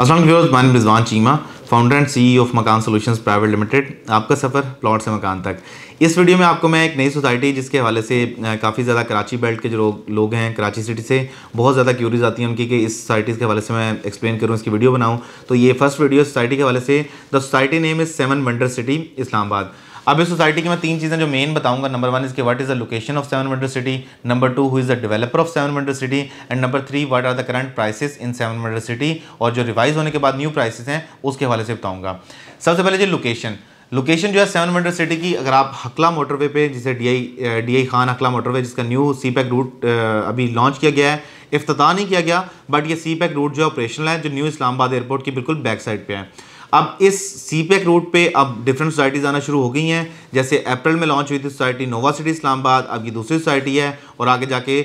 Aslam viewers मान Rizwan Cheema founder and CEO of Makaan solutions private limited आपका सफ़र प्लॉट से मकान तक इस वीडियो में आपको मैं एक नई सोसाइटी जिसके हवाले से काफ़ी ज़्यादा कराची बेल्ट के जो लोग हैं कराची सिटी से बहुत ज़्यादा क्यूरीज आती हैं उनकी कि इस सोसाइटीज़ के हवाले से मैं एक्सप्लेन करूँ इसकी वीडियो बनाऊँ तो ये फर्स्ट वीडियो सोसाइटी के हवाले से the society name is seven wonder city आबाद अब इस सोसाइटी की मैं तीन चीज़ें जो मेन बताऊंगा नंबर वन इसके what is the location of seven wonder city number two who is the developer of seven wonder city and number three what are the current prices in seven wonder city और जो revise होने के बाद new prices हैं उसके हवाले से बताऊंगा सबसे पहले जो लोकेशन लोकेशन जो है सेवन वंडर सिटी की अगर आप हकला मोटरवे पे जिसे D I D I Khan Hakla motorway जिसका न्यू सी पैक रूट अभी लॉन्च किया गया है इफ्तः नहीं किया गया बट ये सी पैक रूट जो है ऑपरेशनल है जो न्यू इस्लामाबाद एयरपोर्ट की बिल्कुल बैक साइड पे है अब इस सी पैक रूट पर अब डिफरेंट सोसाइटीज़ आना शुरू हो गई हैं जैसे अप्रैल में लॉन्च हुई थी सोसाइटी नोवा सिटी इस्लामाबाद अब ये दूसरी सोसाइटी है और आगे जाके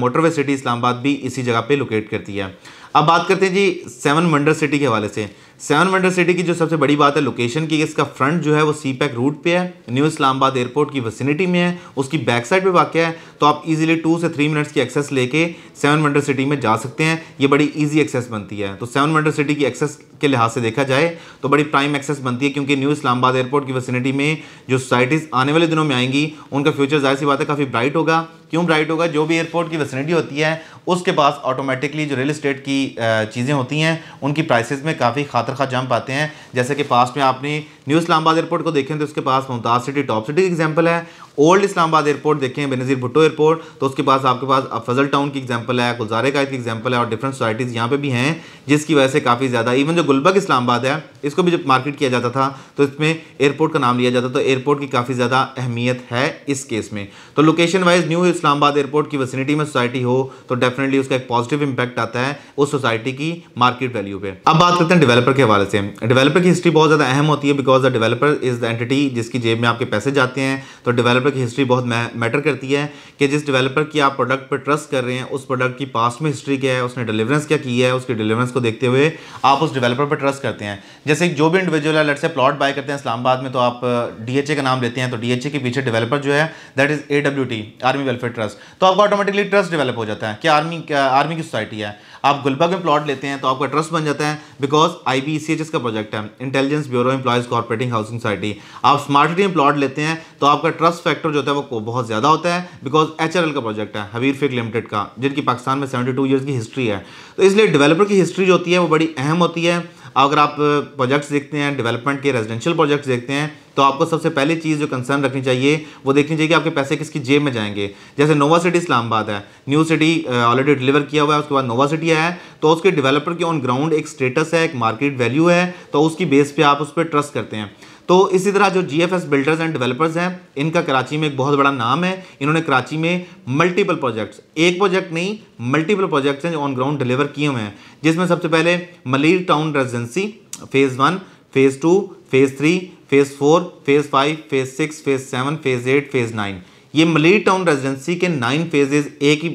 मोटरवे सिटी इस्लामाबाद भी इसी जगह पे लोकेट करती है अब बात करते हैं जी सेवन वंडर सिटी के हवाले से सेवन वंडर सिटी की जो सबसे बड़ी बात है लोकेशन की इसका फ्रंट जो है वो सी पैक रूट पे है न्यू इस्लामाबाद एयरपोर्ट की वसिनिटी में है उसकी बैक साइड पे वाक़ है तो आप इजीली टू से थ्री मिनट्स की एक्सेस लेके सेवन वंडर सिटी में जा सकते हैं ये बड़ी ईजी एक्सेस बनती है तो सेवन वंडर सिटी की एक्सेस के लिहाज से देखा जाए तो बड़ी प्राइम एक्सेस बनती है क्योंकि न्यू इस्लामाबाद एयरपोर्ट की वसिनिटी में जो सोसाइटीज़ आने वाले दिनों में आएंगी उनका फ्यूचर जाहिर सी बात है काफ़ी ब्राइट होगा क्यों ब्राइट होगा जो भी एयरपोर्ट की वैसिनिटी होती है उसके पास ऑटोमेटिकली जो रियल इस्टेट की चीज़ें होती हैं उनकी प्राइसेस में काफ़ी खातर खा जम पाते हैं जैसे कि पास्ट में आपने न्यू इस्लामाबाद एयरपोर्ट को देखें तो उसके पास मुमताज़ सिटी टॉप सिटी की एग्जाम्पल है ओल्ड इस्लामाबाद एयरपोर्ट देखें बेनज़ीर भुट्टो एयरपोर्ट तो उसके पास आपके पास फजल टाउन की एग्जाम्पल है गुलजारे का एक एग्जाम्पल है और डिफरेंट सोसाइटीज़ यहाँ पर भी हैं जिसकी वजह से काफ़ी ज़्यादा इवन जो गुलबर्ग इस्लामाबाद है इसको भी जब मार्केट किया जाता था तो इसमें एयरपोर्ट का नाम लिया जाता तो एयरपोर्ट की काफ़ी ज़्यादा अहमियत है इस केस में तो location wise new Islamabad airport की वसिनिटी में सोसाइटी हो तो डेफ डेफिनेटली उसका एक पॉजिटिव इंपैक्ट आता है उस सोसाइटी की मार्केट वैल्यू पे अब बात करते हैं डेवलपर के हवाले से डेवलपर की हिस्ट्री बहुत ज़्यादा अहम होती है because the developer is the entity जिसकी जेब में आपके पैसे जाते हैं तो डेवलपर की हिस्ट्री बहुत मैटर करती है कि जिस डेवलपर की आप प्रोडक्ट पर ट्रस्ट कर रहे हैं उस प्रोडक्ट की पास्ट में हिस्ट्री क्या है उसने डिलीवरेंस क्या की है उसकी डिलीवरेंस को देखते हुए आप उस डेवलपर पर ट्रस्ट करते हैं जैसे जो भी इंडिविजुअल है लट से प्लॉट बाय करते हैं इस्लामाबाद में तो आप डीएचए का नाम लेते हैं तो डीएचए के पीछे डेवलपर जो है that is a army welfare trust तो आपका ऑटोमेटिकली ट्रस्ट डेवलप हो जाता है क्या आर्मी आर्मी की सोसाइटी है आप गुलबाग में प्लॉट लेते हैं तो आपका ट्रस्ट बन जाता है because I B C H project है intelligence bureau employees cooperating housing society आप स्मार्ट सिटी में प्लॉट लेते हैं तो आपका ट्रस्ट फैक्टर जो है वो बहुत ज़्यादा होता है बिकॉज एच का प्रोजेक्ट है हबीर फेक लिमिटेड का जिनकी पाकिस्तान में सेवेंटी टू की हिस्ट्री है तो इसलिए डेवलपर की हिस्ट्री जो होती है वो बड़ी अहम होती है अगर आप प्रोजेक्ट्स देखते हैं डेवलपमेंट के रेजिडेंशियल प्रोजेक्ट्स देखते हैं तो आपको सबसे पहली चीज़ जो कंसर्न रखनी चाहिए वो देखनी चाहिए कि आपके पैसे किसकी जेब में जाएंगे जैसे नोवा सिटी इस्लामाबाद है न्यू सिटी ऑलरेडी डिलीवर किया हुआ है उसके बाद नोवा सिटी आया है तो उसके डेवलपर के ऑन ग्राउंड एक स्टेटस है एक मार्केट वैल्यू है तो उसकी बेस पर आप उस पर ट्रस्ट करते हैं तो इसी तरह जो G F S builders and developers हैं इनका कराची में एक बहुत बड़ा नाम है इन्होंने कराची में मल्टीपल प्रोजेक्ट्स एक प्रोजेक्ट नहीं मल्टीपल प्रोजेक्ट्स हैं जो ऑन ग्राउंड डिलीवर किए हुए हैं जिसमें सबसे पहले Malir town residency phase one phase two phase three phase four phase five phase six phase seven phase eight phase nine ये मलिर टाउन रेजिडेंसी के नाइन फेजेज एक ही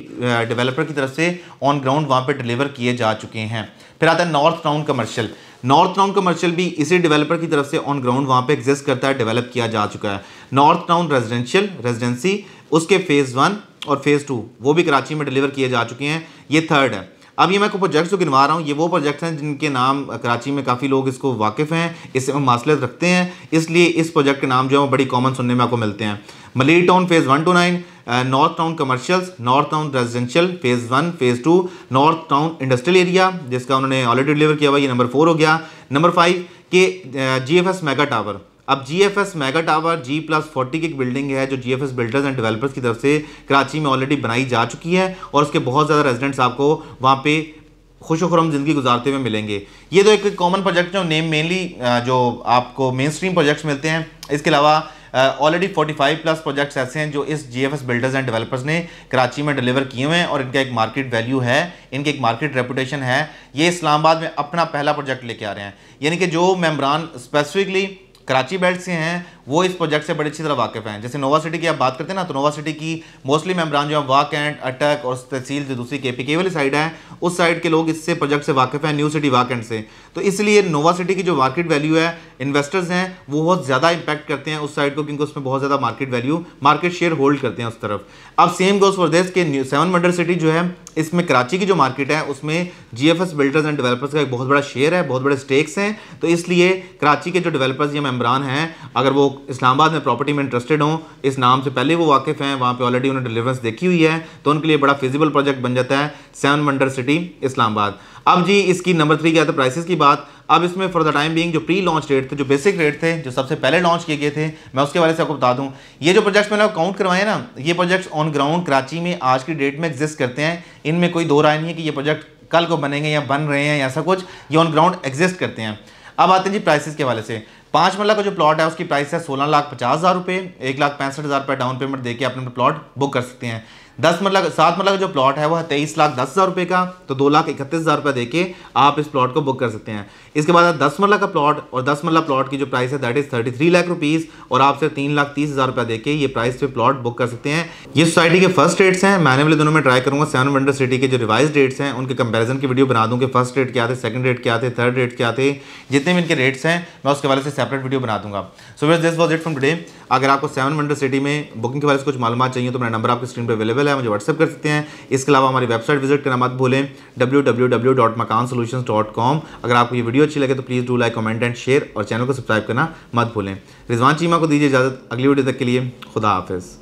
डेवलपर की तरफ से ऑन ग्राउंड वहाँ पर डिलीवर किए जा चुके हैं फिर आता है north town commercial north town commercial भी इसी डेवलपर की तरफ से ऑन ग्राउंड वहाँ पे एग्जिस्ट करता है डेवलप किया जा चुका है नॉर्थ टाउन रेजिडेंशियल रेजिडेंसी उसके फेज़ वन और फेज़ टू वो भी कराची में डिलीवर किए जा चुके हैं ये थर्ड है अब ये मैं आपको प्रोजेक्ट्स जो गिनवा रहा हूँ ये वो प्रोजेक्ट्स हैं जिनके नाम कराची में काफ़ी लोग इसको वाकिफ़ हैं इससे मासिलत रखते हैं इसलिए इस प्रोजेक्ट के नाम जो है वो बड़ी कॉमन सुनने में आपको मिलते हैं Malir town phase one two nine north town commercials north town residential phase one phase two north town industrial area जिसका उन्होंने ऑलरेडी डिलीवर किया हुआ ये नंबर फोर हो गया नंबर फाइव के जी मेगा टावर अब G F S mega tower G plus forty की एक बिल्डिंग है जो G F S builders and developers की तरफ से कराची में ऑलरेडी बनाई जा चुकी है और उसके बहुत ज़्यादा रेजिडेंट्स आपको वहाँ पे खुश खुरम ज़िंदगी गुजारते हुए मिलेंगे ये तो एक कॉमन प्रोजेक्ट है नेम मेनली uh, जो आपको मेन स्ट्रीम प्रोजेक्ट्स मिलते हैं इसके अलावा already forty five plus projects ऐसे हैं जो इस G F S builders and developers ने कराची में डिलीवर किए हुए हैं और इनका एक मार्केट वैल्यू है इनकी एक मार्केट रेपूटेशन है ये इस्लामाबाद में अपना पहला प्रोजेक्ट लेके आ रहे हैं यानी कि जो मेम्बरान स्पेसिफिकली कराची बेल्ट से हैं वो इस प्रोजेक्ट से बड़ी अच्छी तरह वाकिफ हैं जैसे नोवा सिटी की आप बात करते हैं ना तो नोवा सिटी की मोस्टली मेम्बरान जो है वाक एंड अटक और तहसील जो दूसरी के पी के वाली साइड है उस साइड के लोग इससे प्रोजेक्ट से वाकिफ हैं न्यू सिटी वाक एंड से तो इसलिए नोवा सिटी की जो मार्केट वैल्यू है इन्वेस्टर्स हैं वो बहुत ज़्यादा इंपैक्ट करते हैं उस साइड को क्योंकि उसमें बहुत ज़्यादा market value market share hold करते हैं उस तरफ अब सेम गोस फॉर देश के सेवन वंडर सिटी जो है इसमें कराची की जो मार्केट है उसमें G F S builders and developers का एक बहुत बड़ा शेयर है बहुत बड़े स्टेक्स हैं तो इसलिए कराची के जो डेवलपर्स या मेम्बरान हैं अगर वो इस्लामाबाद में प्रॉपर्टी में इंटरेस्टेड हों इस नाम से पहले वो वाकिफ़ हैं वहाँ पर ऑलरेडी उन्होंने डिलीवरेंस देखी हुई है तो उनके लिए बड़ा फिजिबल प्रोजेक्ट बन जाता है सेवन वंडर सिटी इस्लामाबाद अब जी इसकी नंबर थ्री क्या था प्राइसेस तो की बात अब इसमें फॉर द टाइम बिंग जो प्री लॉन्च रेट थे जो बेसिक रेट थे जो सबसे पहले लॉन्च किए गए थे मैं उसके बारे से आपको बता दूँ ये जो प्रोजेक्ट्स मैंने काउंट करवाए ना ये प्रोजेक्ट्स ऑन ग्राउंड कराची में आज की डेट में एग्जिस्ट करते हैं इनमें कोई दो राय नहीं है कि ये प्रोजेक्ट कल को बनेंगे या बन रहे हैं ऐसा कुछ ये ऑन ग्राउंड एग्जिस्ट करते हैं अब आते हैं जी प्राइसेस के वाले से पाँच मल्ला का जो प्लॉट है उसकी प्राइस है सोलह लाख पचास हज़ार रुपये एक लाख पैंसठ हज़ार रुपये डाउन पेमेंट देके आप अपने प्लॉट बुक कर सकते हैं दस मरला मतलब, सात मरला मतलब का जो प्लॉट है वह तेईस लाख दस हज़ार रुपये का तो दो लाख इकतीस हज़ार रुपये देके आप इस प्लॉट को बुक कर सकते हैं इसके बाद दस मरला मतलब का प्लॉट और दस मरला प्लॉट की जो प्राइस है that is thirty three lakh rupees और आप सिर्फ तीन लाख तीस हज़ार रुपये देके ये प्राइस पे प्लॉट बुक कर सकते हैं ये सोसाइटी के फर्स्ट रेट्स हैं मैंने वाले दोनों में ट्राई करूँगा सेवन वंडर सिटी के जो रिवाइज रेट्स हैं उनके कंपेरिजन की वीडियो बना दूँ कि फर्स्ट रेट क्या थे सेकंड रेट क्या थे थर्ड रेट क्या थे जितने भी इनके रेट्स हैं मैं उसके वाले से सेपरेट वीडियो बना दूँगा so this was it from today अगर आपको सेवन वंडर सिटी में बुकिंग के वाले से कुछ मालूम चाहिए तो मेरा नंबर आपकी स्क्रीन पर अवेलेबल है मुझे व्हाट्सअप कर सकते हैं इसके अलावा हमारी वेबसाइट विजिट करना मत भूलें W W W dot Makaan dot com अगर आपको ये वीडियो अच्छी लगे तो please do like comment and share और चैनल को सब्सक्राइब करना मत भूलें रिजवान चीमा को दीजिए इजाज़त अगली वीडियो तक के लिए खुदा हाफिज़